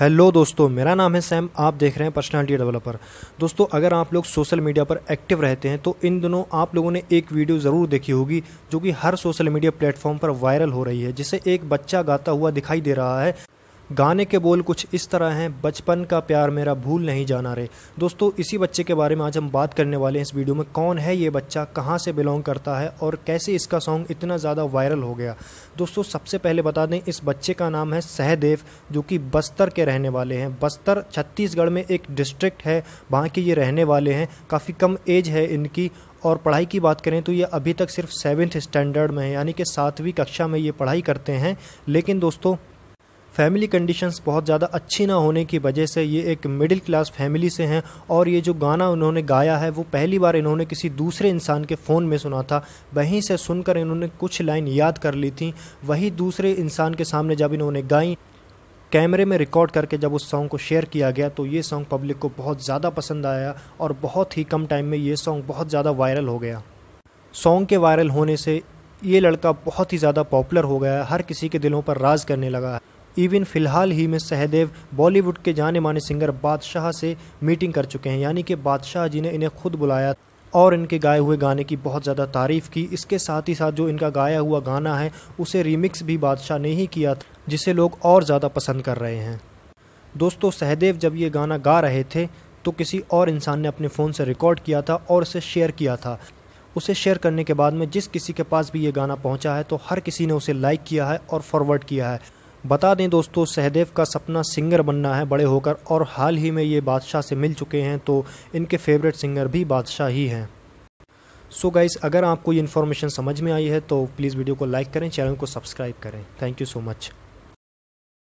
hello दोस्तों मेरा नाम है सैम आप देख रहे हैं पर्सनालिटी डेवलपर दोस्तों अगर आप लोग सोशल मीडिया पर एक्टिव रहते हैं तो इन दिनों आप लोगों ने एक वीडियो ज़रूर देखी होगी जो कि हर सोशल मीडिया प्लेटफॉर्म पर वायरल हो रही है जिसे एक बच्चा गाता हुआ दिखाई दे रहा है गाने के बोल कुछ इस तरह हैं बचपन का प्यार मेरा भूल नहीं जाना रे दोस्तों इसी बच्चे के बारे में आज हम बात करने वाले हैं इस वीडियो में कौन है ये बच्चा कहाँ से बिलोंग करता है और कैसे इसका सॉन्ग इतना ज़्यादा वायरल हो गया दोस्तों सबसे पहले बता दें इस बच्चे का नाम है सहदेव जो कि बस्तर के रहने वाले हैं बस्तर छत्तीसगढ़ में एक डिस्ट्रिक्ट है वहाँ के ये रहने वाले हैं काफ़ी कम एज है इनकी और पढ़ाई की बात करें तो ये अभी तक सिर्फ सेवन्थ स्टैंडर्ड में है यानी कि सातवीं कक्षा में ये पढ़ाई करते हैं लेकिन दोस्तों फैमिली कंडीशंस बहुत ज़्यादा अच्छी ना होने की वजह से ये एक मिडिल क्लास फैमिली से हैं और ये जो गाना उन्होंने गाया है वो पहली बार इन्होंने किसी दूसरे इंसान के फ़ोन में सुना था वहीं से सुनकर इन्होंने कुछ लाइन याद कर ली थी वही दूसरे इंसान के सामने जब इन्होंने गाई कैमरे में रिकॉर्ड करके जब उस सॉन्ग को शेयर किया गया तो ये सॉन्ग पब्लिक को बहुत ज़्यादा पसंद आया और बहुत ही कम टाइम में ये सॉन्ग बहुत ज़्यादा वायरल हो गया सॉन्ग के वायरल होने से ये लड़का बहुत ही ज़्यादा पॉपुलर हो गया हर किसी के दिलों पर राज करने लगा है इवन फिलहाल ही में सहदेव बॉलीवुड के जाने माने सिंगर बादशाह से मीटिंग कर चुके हैं यानी कि बादशाह जी ने इन्हें खुद बुलाया और इनके गाए हुए गाने की बहुत ज़्यादा तारीफ़ की इसके साथ ही साथ जो इनका गाया हुआ गाना है उसे रीमिक्स भी बादशाह ने ही किया जिसे लोग और ज़्यादा पसंद कर रहे हैं दोस्तों सहदेव जब ये गाना गा रहे थे तो किसी और इंसान ने अपने फ़ोन से रिकॉर्ड किया था और उसे शेयर किया था उसे शेयर करने के बाद में जिस किसी के पास भी ये गाना पहुंचा है तो हर किसी ने उसे लाइक किया है और फॉरवर्ड किया है बता दें दोस्तों सहदेव का सपना सिंगर बनना है बड़े होकर और हाल ही में ये बादशाह से मिल चुके हैं तो इनके फेवरेट सिंगर भी बादशाह ही हैं सो so गाइस अगर आपको ये इन्फॉर्मेशन समझ में आई है तो प्लीज़ वीडियो को लाइक करें चैनल को सब्सक्राइब करें थैंक यू सो मच